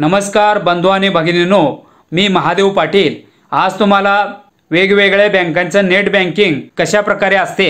नमस्कार बंधू आणि भगिनीनो मी महादेव पाटील आज तुम्हाला वेगवेगळ्या बँकांचं नेट बँकिंग कशा प्रकारे असते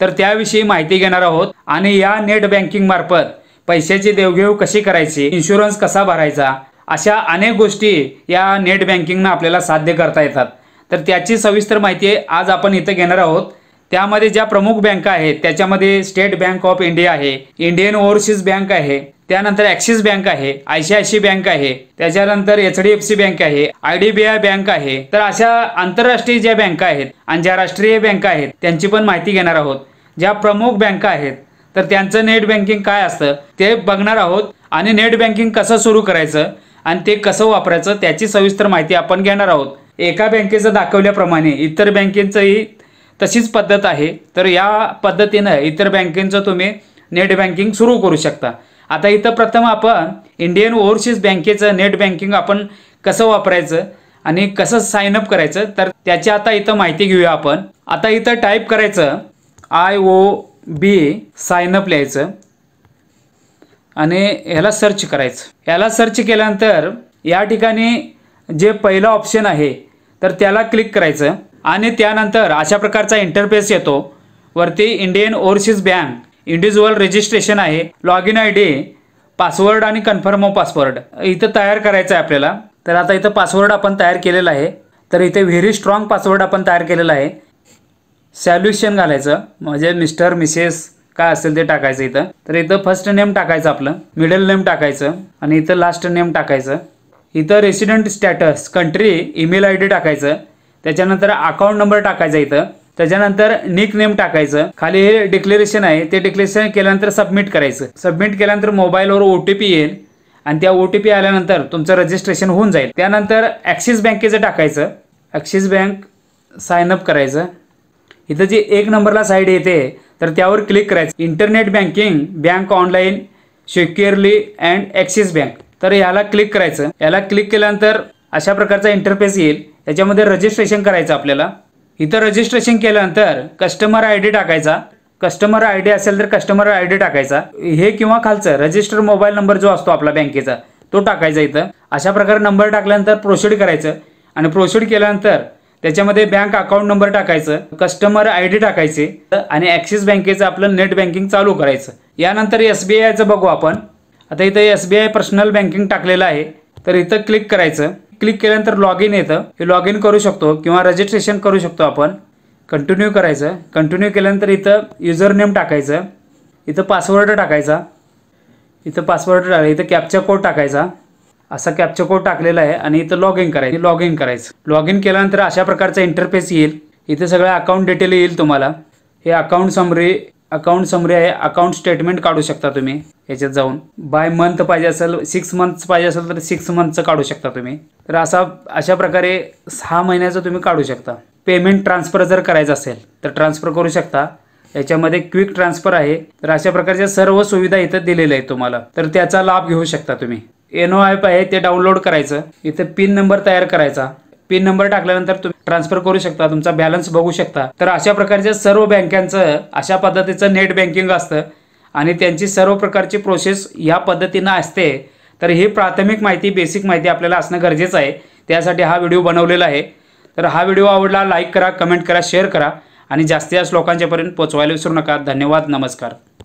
तर त्याविषयी माहिती घेणार आहोत आणि या नेट बँकिंग मार्फत पैशाची देवघेव कशी करायची इन्शुरन्स कसा भरायचा अशा अनेक गोष्टी या नेट बँकिंगनं आपल्याला साध्य करता येतात तर त्याची सविस्तर माहिती आज आपण इथं घेणार आहोत त्यामध्ये ज्या प्रमुख बँका आहेत त्याच्यामध्ये स्टेट बँक ऑफ इंडिया आहे इंडियन ओव्हरसीज बँक आहे त्यानंतर ॲक्सिस बँक आहे सी बँक आहे त्याच्यानंतर H D F C bank आहे आय बँक आहे तर अशा आंतरराष्ट्रीय ज्या बँका आहेत आणि ज्या राष्ट्रीय बँका आहेत त्यांची पण माहिती घेणार आहोत ज्या प्रमुख बँका आहेत तर त्यांचं नेट बँकिंग काय असतं ते बघणार आहोत आणि नेट बँकिंग कसं सुरू करायचं आणि ते कसं वापरायचं त्याची सविस्तर माहिती आपण घेणार आहोत एका बँकेचं दाखवल्याप्रमाणे इतर बँकेचंही तशीच पद्धत आहे तर या पद्धतीनं इतर बँकेचं तुम्ही नेट बँकिंग सुरू करू शकता आता इथं प्रथम आपण इंडियन ओव्हरसीज बँकेचं नेट बँकिंग आपण कसं वापरायचं आणि कसं अप करायचं तर त्याची आता इथं माहिती घेऊया आपण आता इथं टाईप करायचं आय ओ बी अप लिहायचं आणि ह्याला सर्च करायचं ह्याला सर्च केल्यानंतर या ठिकाणी जे पहिलं ऑप्शन आहे तर त्याला क्लिक करायचं आणि त्यानंतर अशा प्रकारचा इंटरफेस येतो वरती Indian Overseas Bank individual registration आहे log in I D password आणि कन्फर्म पासवर्ड इथं तयार करायचं आहे आपल्याला तर आता इथं पासवर्ड आपण तयार केलेला आहे तर इथे व्हेरी स्ट्रॉंग पासवर्ड आपण तयार केलेला आहे सॅल्युशन घालायचं म्हणजे मिस्टर मिसेस काय असेल ते टाकायचं इथं तर इथं फर्स्ट नेम टाकायचं आपलं मिडल नेम टाकायचं आणि इथं लास्ट नेम टाकायचं इथं resident status country email I D टाकायचं त्याच्यानंतर अकाउंट नंबर टाकायचा इथं त्याच्यानंतर निक नेम टाकायचं खाली हे डिक्लेरेशन आहे ते डिक्लेरेशन केल्यानंतर सबमिट करायचं सबमिट केल्यानंतर मोबाईलवर ओ टी पी येईल आणि त्या ओ टी पी आल्यानंतर तुमचं रजिस्ट्रेशन होऊन जाईल त्यानंतर ॲक्सिस बँकेचं टाकायचं ॲक्सिस बँक अप करायचं इथं जे एक नंबरला साईड येते तर त्यावर क्लिक करायचं internet banking bank online securely and Axis Bank तर याला क्लिक करायचं याला क्लिक केल्यानंतर अशा प्रकारचा इंटरफेस येईल याच्यामध्ये रजिस्ट्रेशन करायचं आपल्याला इथं रजिस्ट्रेशन केल्यानंतर कस्टमर आय डी टाकायचा कस्टमर आय डी असेल तर कस्टमर आय डी टाकायचा हे किंवा खालचं रजिस्टर मोबाईल नंबर जो असतो आपला बँकेचा तो टाकायचा इथं अशा प्रकारे नंबर टाकल्यानंतर प्रोसिड करायचं आणि प्रोसिड केल्यानंतर त्याच्यामध्ये बँक अकाउंट नंबर टाकायचं कस्टमर आय डी टाकायचे आणि ॲक्सिस बँकेचं आपलं नेट बँकिंग चालू करायचं यानंतर एस बी आयचं बघू आपण आता इथं S B I personal banking टाकलेलं आहे तर इथं क्लिक करायचं क्लिक केल्यानंतर लॉग इन येतं हे लॉग इन करू शकतो किंवा रजिस्ट्रेशन करू शकतो आपण कंटिन्यू करायचं कंटिन्यू केल्यानंतर इथं युजर नेम टाकायचं इथं पासवर्ड टाकायचा इथं पासवर्ड टाकायचा इथं कॅप्चर कोड टाकायचा असा कॅप्चर कोड टाकलेला आहे आणि इथं लॉग इन करायचं लॉग इन करायचं लॉग इन केल्यानंतर अशा प्रकारचा इंटरफेस येईल इथं सगळं अकाउंट डिटेल येईल तुम्हाला हे अकाउंट समरी अकाउंट समरी आहे अकाउंट स्टेटमेंट काढू शकता तुम्ही याच्यात जाऊन बाय मंथ पाहिजे असेल सिक्स मंथ्स पाहिजे असेल तर सिक्स मंथचं काढू शकता तुम्ही तर असा अशा प्रकारे सहा महिन्याचं तुम्ही काढू शकता पेमेंट ट्रान्सफर जर करायचं असेल तर ट्रान्सफर करू शकता याच्यामध्ये क्विक ट्रान्सफर आहे तर अशा प्रकारच्या सर्व सुविधा इथं दिलेल्या आहेत तुम्हाला तर त्याचा लाभ घेऊ शकता तुम्ही एनो ॲप आहे ते डाउनलोड करायचं इथं पिन नंबर तयार करायचा पिन नंबर टाकल्यानंतर तुम्ही ट्रान्सफर करू शकता तुमचा बॅलन्स बघू शकता तर अशा प्रकारच्या सर्व बँकांचं अशा पद्धतीचं नेट बँकिंग असतं आणि त्यांची सर्व प्रकारची प्रोसेस या पद्धतीनं असते तर ही प्राथमिक माहिती बेसिक माहिती आपल्याला असणं गरजेचं आहे त्यासाठी हा व्हिडिओ बनवलेला आहे तर हा व्हिडिओ आवडला लाईक करा कमेंट करा शेअर करा आणि जास्तीत जास्त लोकांच्यापर्यंत पोचवायला विसरू नका धन्यवाद नमस्कार